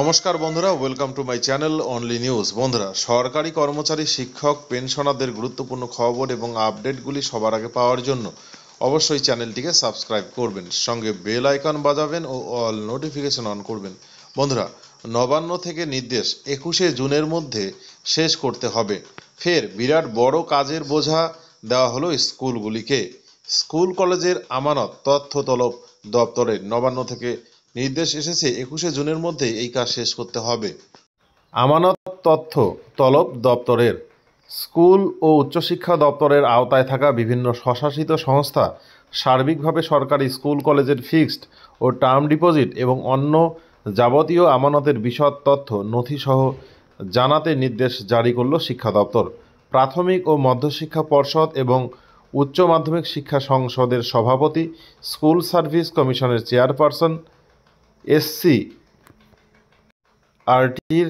নমস্কার বন্ধুরা welcome to my channel only news বন্ধুরা সরকারি কর্মচারী শিক্ষক পেনশনারদের গুরুত্বপূর্ণ খবর এবং আপডেটগুলি সবার আগে পাওয়ার জন্য অবশ্যই চ্যানেলটিকে সাবস্ক্রাইব করবেন সঙ্গে বেল আইকন বাজাবেন ও অল নোটিফিকেশন অন করবেন বন্ধুরা নবান্ন থেকে নির্দেশ একুশে জুনের মধ্যে শেষ করতে হবে ফের বিরাট বড় কাজের বোঝা দেওয়া হলো স্কুলগুলিকে স্কুল কলেজের আমানত তথ্য তলব দপ্তরের নবান্ন থেকে নির্দেশ এসেছে একুশে জুনের মধ্যে এই কাজ শেষ করতে হবে আমানত তথ্য তলব দপ্তরের স্কুল ও উচ্চশিক্ষা দপ্তরের আওতায় থাকা বিভিন্ন স্বশাসিত সংস্থা সার্বিকভাবে সরকারি স্কুল কলেজের ফিক্সড ও টার্ম ডিপোজিট এবং অন্য যাবতীয় আমানতের বিশদ তথ্য নথিসহ জানাতে নির্দেশ জারি করল শিক্ষা দপ্তর প্রাথমিক ও মধ্যশিক্ষা পর্ষদ এবং উচ্চ মাধ্যমিক শিক্ষা সংসদের সভাপতি স্কুল সার্ভিস কমিশনের চেয়ারপারসন এসসি আরটির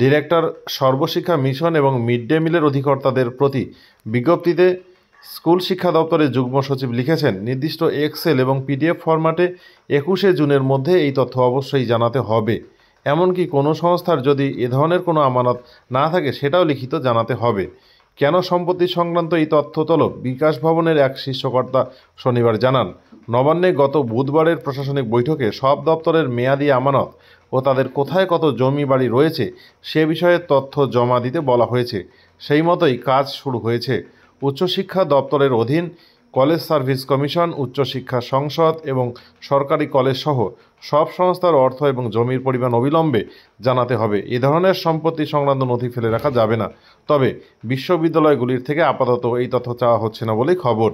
ডিরেক্টর সর্বশিক্ষা মিশন এবং মিড ডে মিলের অধিকর্তাদের প্রতি বিজ্ঞপ্তিতে স্কুল শিক্ষা দপ্তরের যুগ্ম সচিব লিখেছেন নির্দিষ্ট এক্সেল এবং পিডিএফ ফরম্যাটে একুশে জুনের মধ্যে এই তথ্য অবশ্যই জানাতে হবে এমনকি কোনো সংস্থার যদি এ ধরনের কোনো আমানত না থাকে সেটাও লিখিত জানাতে হবে কেন সম্পত্তি সংক্রান্ত এই তথ্য তলব বিকাশ ভবনের এক শীর্ষকর্তা শনিবার জানান নবান্নে গত বুধবারের প্রশাসনিক বৈঠকে সব দপ্তরের মেয়াদি আমানত ও তাদের কোথায় কত জমি বাড়ি রয়েছে সে বিষয়ে তথ্য জমা দিতে বলা হয়েছে সেই মতোই কাজ শুরু হয়েছে উচ্চশিক্ষা দপ্তরের অধীন কলেজ সার্ভিস কমিশন উচ্চশিক্ষা সংসদ এবং সরকারি কলেজ সহ সব সংস্থার অর্থ এবং জমির পরিমাণ অবিলম্বে জানাতে হবে এ ধরনের সম্পত্তি সংক্রান্ত নথি ফেলে রাখা যাবে না তবে বিশ্ববিদ্যালয়গুলির থেকে আপাতত এই তথ্য চাওয়া হচ্ছে না বলেই খবর